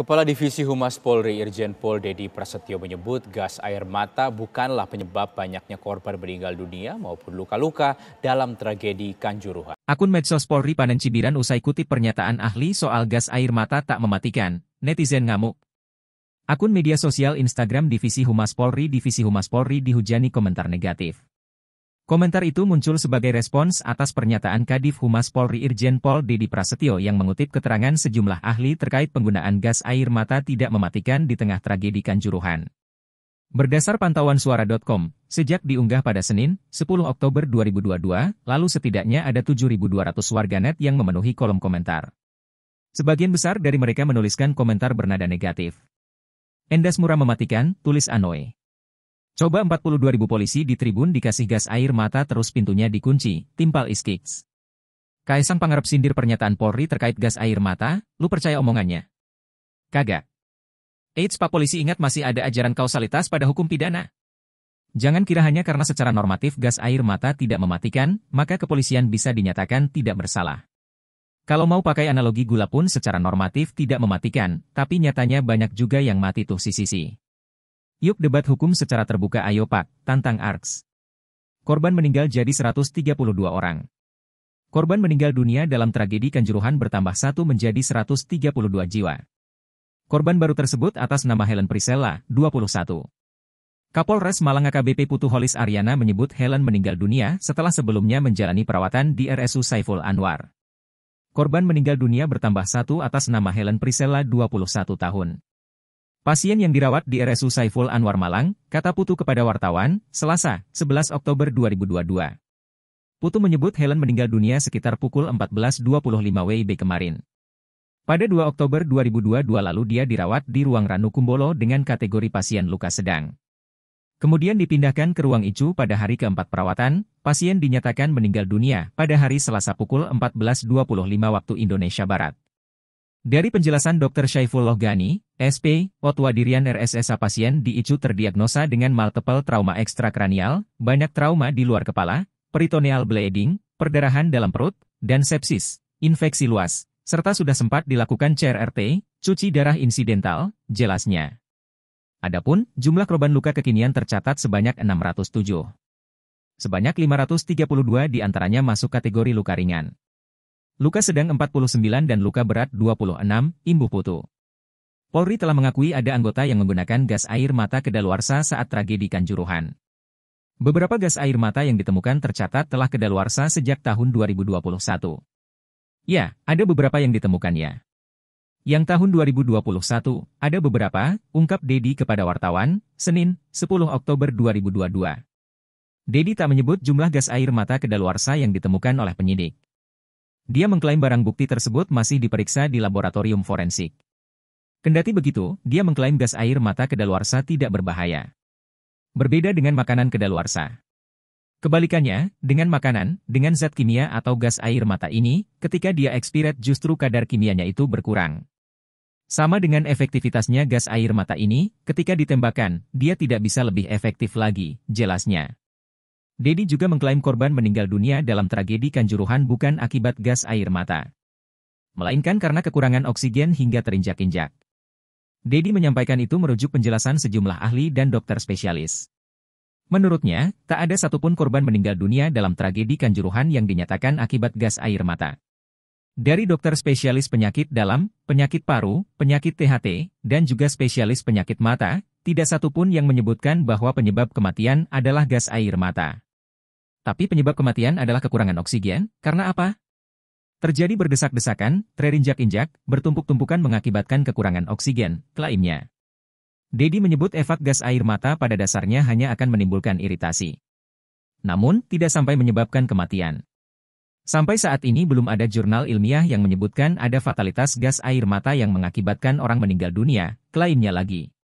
Kepala Divisi Humas Polri Irjen Pol Dedi Prasetyo menyebut gas air mata bukanlah penyebab banyaknya korban meninggal dunia maupun luka-luka dalam tragedi Kanjuruhan. Akun medsos Polri Panen Cibiran usai kutip pernyataan ahli soal gas air mata tak mematikan, netizen ngamuk. Akun media sosial Instagram Divisi Humas Polri Divisi Humas Polri dihujani komentar negatif. Komentar itu muncul sebagai respons atas pernyataan Kadif Humas Polri Irjen Pol Dedi Prasetyo yang mengutip keterangan sejumlah ahli terkait penggunaan gas air mata tidak mematikan di tengah tragedi Kanjuruhan. Berdasar pantauan suara.com, sejak diunggah pada Senin, 10 Oktober 2022, lalu setidaknya ada 7.200 warganet yang memenuhi kolom komentar. Sebagian besar dari mereka menuliskan komentar bernada negatif. Endas murah mematikan, tulis Anoy. Coba 42.000 polisi di tribun dikasih gas air mata terus pintunya dikunci, timpal Iskiks. Kaisang Pangarep sindir pernyataan Polri terkait gas air mata, lu percaya omongannya? Kagak. Eits Pak Polisi ingat masih ada ajaran kausalitas pada hukum pidana. Jangan kira hanya karena secara normatif gas air mata tidak mematikan, maka kepolisian bisa dinyatakan tidak bersalah. Kalau mau pakai analogi gula pun secara normatif tidak mematikan, tapi nyatanya banyak juga yang mati tuh sisi sisi. Yuk debat hukum secara terbuka ayo Pak, tantang ARKS. Korban meninggal jadi 132 orang. Korban meninggal dunia dalam tragedi Kanjuruhan bertambah satu menjadi 132 jiwa. Korban baru tersebut atas nama Helen Priscilla, 21. Kapolres Malang AKBP Putu Holis Ariana menyebut Helen meninggal dunia setelah sebelumnya menjalani perawatan di RSU Saiful Anwar. Korban meninggal dunia bertambah satu atas nama Helen Priscilla, 21 tahun. Pasien yang dirawat di RSU Saiful Anwar Malang, kata Putu kepada wartawan, Selasa, 11 Oktober 2022. Putu menyebut Helen meninggal dunia sekitar pukul 14.25 WIB kemarin. Pada 2 Oktober 2022 lalu dia dirawat di ruang Ranu Kumbolo dengan kategori pasien luka sedang. Kemudian dipindahkan ke ruang ICU pada hari keempat perawatan, pasien dinyatakan meninggal dunia pada hari Selasa pukul 14.25 waktu Indonesia Barat. Dari penjelasan Dr. Syaifullah Ghani, SP, Otwadirian RSSA pasien di ICU terdiagnosa dengan multiple trauma ekstrakranial, banyak trauma di luar kepala, peritoneal bleeding, perdarahan dalam perut, dan sepsis, infeksi luas, serta sudah sempat dilakukan CRRT, cuci darah insidental, jelasnya. Adapun, jumlah korban luka kekinian tercatat sebanyak 607. Sebanyak 532 diantaranya masuk kategori luka ringan luka sedang 49 dan luka berat 26, imbu putu. Polri telah mengakui ada anggota yang menggunakan gas air mata kedaluarsa saat tragedi Kanjuruhan. Beberapa gas air mata yang ditemukan tercatat telah kedaluarsa sejak tahun 2021. Ya, ada beberapa yang ditemukan ya. Yang tahun 2021, ada beberapa, ungkap Dedi kepada wartawan, Senin, 10 Oktober 2022. Dedi tak menyebut jumlah gas air mata kedaluarsa yang ditemukan oleh penyidik. Dia mengklaim barang bukti tersebut masih diperiksa di laboratorium forensik. Kendati begitu, dia mengklaim gas air mata kedaluarsa tidak berbahaya. Berbeda dengan makanan kedaluarsa. Kebalikannya, dengan makanan, dengan zat kimia atau gas air mata ini, ketika dia expired justru kadar kimianya itu berkurang. Sama dengan efektivitasnya gas air mata ini, ketika ditembakkan, dia tidak bisa lebih efektif lagi, jelasnya. Dedi juga mengklaim korban meninggal dunia dalam tragedi Kanjuruhan bukan akibat gas air mata. Melainkan karena kekurangan oksigen hingga terinjak-injak. Dedi menyampaikan itu merujuk penjelasan sejumlah ahli dan dokter spesialis. Menurutnya, tak ada satupun korban meninggal dunia dalam tragedi Kanjuruhan yang dinyatakan akibat gas air mata. Dari dokter spesialis penyakit dalam, penyakit paru, penyakit THT, dan juga spesialis penyakit mata, tidak satupun yang menyebutkan bahwa penyebab kematian adalah gas air mata. Tapi penyebab kematian adalah kekurangan oksigen, karena apa? Terjadi berdesak-desakan, terinjak-injak, bertumpuk-tumpukan mengakibatkan kekurangan oksigen, klaimnya. Dedi menyebut efek gas air mata pada dasarnya hanya akan menimbulkan iritasi. Namun, tidak sampai menyebabkan kematian. Sampai saat ini belum ada jurnal ilmiah yang menyebutkan ada fatalitas gas air mata yang mengakibatkan orang meninggal dunia, klaimnya lagi.